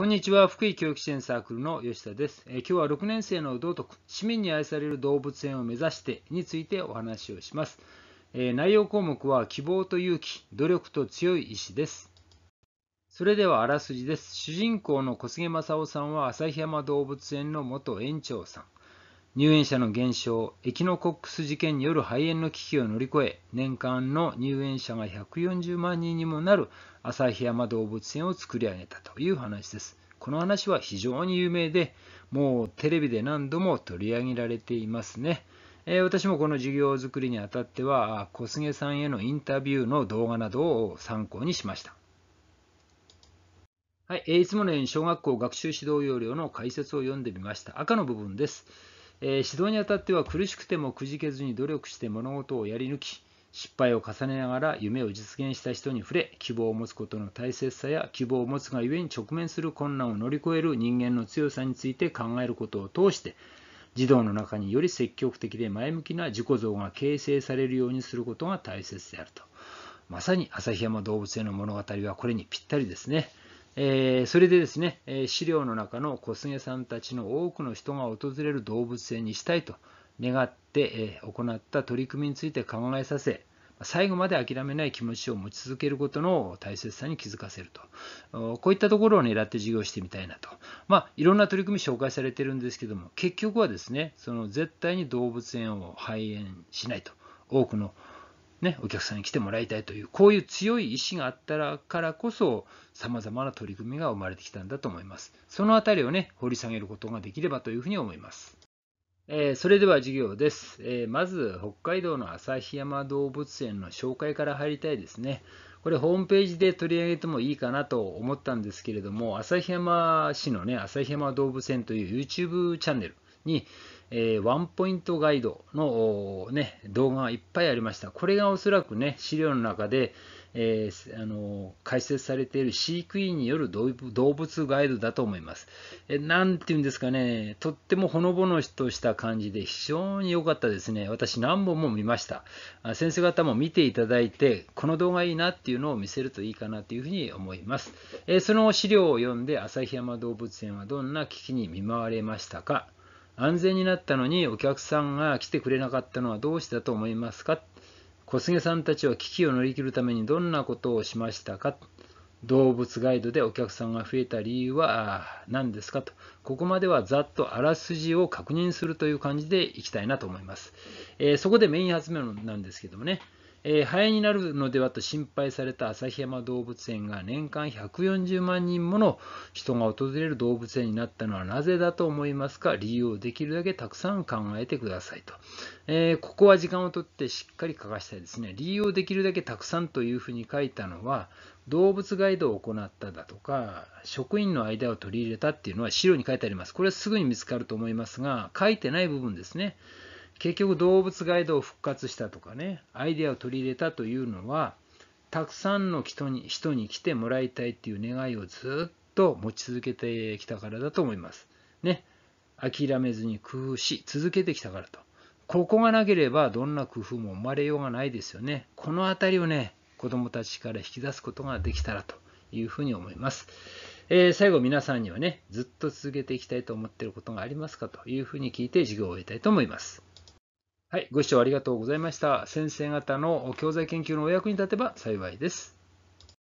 こんにちは福井教育支援サークルの吉田です、え今日は6年生の道徳市民に愛される動物園を目指してについてお話をします、え内容項目は希望と勇気努力と強い意志ですそれではあらすじです主人公の小菅正夫さんは旭山動物園の元園長さん入園者の減少、エキノコックス事件による肺炎の危機を乗り越え、年間の入園者が140万人にもなる旭山動物園を作り上げたという話です。この話は非常に有名で、もうテレビで何度も取り上げられていますね。えー、私もこの授業作りにあたっては、小菅さんへのインタビューの動画などを参考にしました。はい、いつものように小学校学習指導要領の解説を読んでみました。赤の部分です。えー、指導にあたっては苦しくてもくじけずに努力して物事をやり抜き失敗を重ねながら夢を実現した人に触れ希望を持つことの大切さや希望を持つがゆえに直面する困難を乗り越える人間の強さについて考えることを通して児童の中により積極的で前向きな自己像が形成されるようにすることが大切であるとまさに旭山動物園の物語はこれにぴったりですね。えー、それでですね、え資料の中の小菅さんたちの多くの人が訪れる動物園にしたいと願って、え行った取り組みについて考えさせ、最後まで諦めない気持ちを持ち続けることの大切さに気づかせると。こういったところを狙って授業してみたいなと。まあ、いろんな取り組み紹介されてるんですけども、結局はですね、その絶対に動物園を廃園しないと。多くのね、お客さんに来てもらいたいという、こういう強い意志があったからこそ、さまざまな取り組みが生まれてきたんだと思います。そのあたりをね、掘り下げることができればというふうに思います。えー、それでは授業です、えー、まず、北海道の旭山動物園の紹介から入りたいですね。これホームページで取り上げてもいいかなと思ったんですけれども、旭山市のね、旭山動物園という YouTube チャンネルに、えー、ワンポイントガイドの、ね、動画がいっぱいありました。これがおそらくね、資料の中で、えー、あの解説されている飼育員による動物ガイドだと思います。えなんていうんですかね、とってもほのぼのとした感じで非常に良かったですね。私何本も見ました。先生方も見ていただいて、この動画いいなっていうのを見せるといいかなというふうに思います。えー、その資料を読んで、旭山動物園はどんな危機に見舞われましたか安全になったのにお客さんが来てくれなかったのはどうしてだと思いますか小菅さんたちは危機を乗り切るためにどんなことをしましたか動物ガイドでお客さんが増えた理由は何ですかと。ここまではざっとあらすじを確認するという感じでいきたいなと思います。えー、そこでメイン発明なんですけどもね。えー、ハエになるのではと心配された旭山動物園が年間140万人もの人が訪れる動物園になったのはなぜだと思いますか理由をできるだけたくさん考えてくださいと、えー、ここは時間をとってしっかり書かしたいですね理由をできるだけたくさんというふうに書いたのは動物ガイドを行っただとか職員の間を取り入れたっていうのは資料に書いてありますこれはすぐに見つかると思いますが書いてない部分ですね結局動物ガイドを復活したとかねアイデアを取り入れたというのはたくさんの人に人に来てもらいたいっていう願いをずっと持ち続けてきたからだと思います。ね諦めずに工夫し続けてきたからと。ここがなければどんな工夫も生まれようがないですよね。この辺りをね子どもたちから引き出すことができたらというふうに思います。えー、最後皆さんにはねずっと続けていきたいと思っていることがありますかというふうに聞いて授業を終えたいと思います。はい、ご視聴ありがとうございました。先生方の教材研究のお役に立てば幸いです。